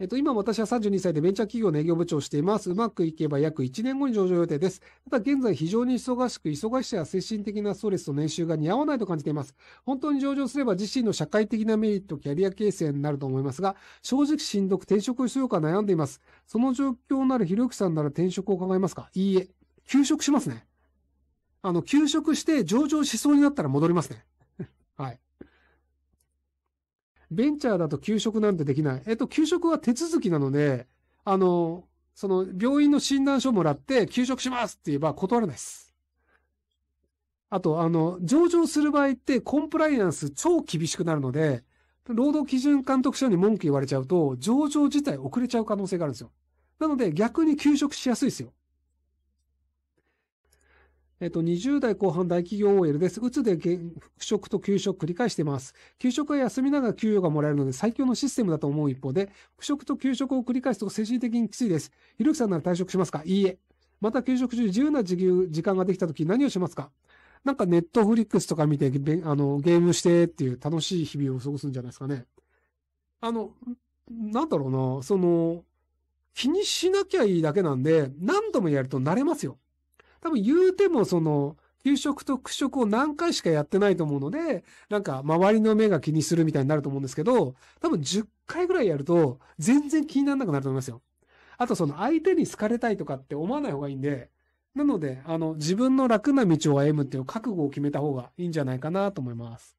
えっと、今私は32歳でベンチャー企業の営業部長をしています。うまくいけば約1年後に上場予定です。ただ現在非常に忙しく、忙しさや精神的なストレスと年収が似合わないと感じています。本当に上場すれば自身の社会的なメリット、キャリア形成になると思いますが、正直しんどく転職しようか悩んでいます。その状況ならひろゆきさんなら転職を考えますかいいえ。休職しますね。あの、休職して上場しそうになったら戻りますね。はい。ベンチャーだと給食なんてできない。えっと、給食は手続きなので、あの、その、病院の診断書もらって、休職しますって言えば断れないです。あと、あの、上場する場合って、コンプライアンス超厳しくなるので、労働基準監督署に文句言われちゃうと、上場自体遅れちゃう可能性があるんですよ。なので、逆に休職しやすいですよ。えっと、20代後半大企業 OL です。うつで復職と休職繰り返しています。休職は休みながら給与がもらえるので最強のシステムだと思う一方で、復職と休職を繰り返すと精神的にきついです。ひろゆきさんなら退職しますかいいえ。また休職中自由な時間ができた時何をしますかなんかネットフリックスとか見て、あの、ゲームしてっていう楽しい日々を過ごすんじゃないですかね。あの、なんだろうな、その、気にしなきゃいいだけなんで、何度もやると慣れますよ。多分言うてもその、給食と苦食を何回しかやってないと思うので、なんか周りの目が気にするみたいになると思うんですけど、多分10回ぐらいやると全然気にならなくなると思いますよ。あとその相手に好かれたいとかって思わない方がいいんで、なので、あの、自分の楽な道を歩むっていう覚悟を決めた方がいいんじゃないかなと思います。